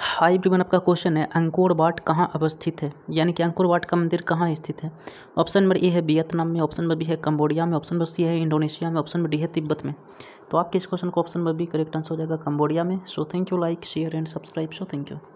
high everyone आपका question है Angkor Wat कहाँ अवस्थित है यानी कि अंकोर वाट का मंदिर कहाँ स्थित है ऑप्शन नंबर ए है वियतनाम में ऑप्शन नंबर बी है कम्बोडिया में ऑप्शन नंबर सी है इंडोनेशिया में ऑप्शन नंबर डी है तिब्बत में तो आपके इस क्वेश्चन को option number B correct answer हो जाएगा कंबोडिया में so thank you like share and subscribe so thank you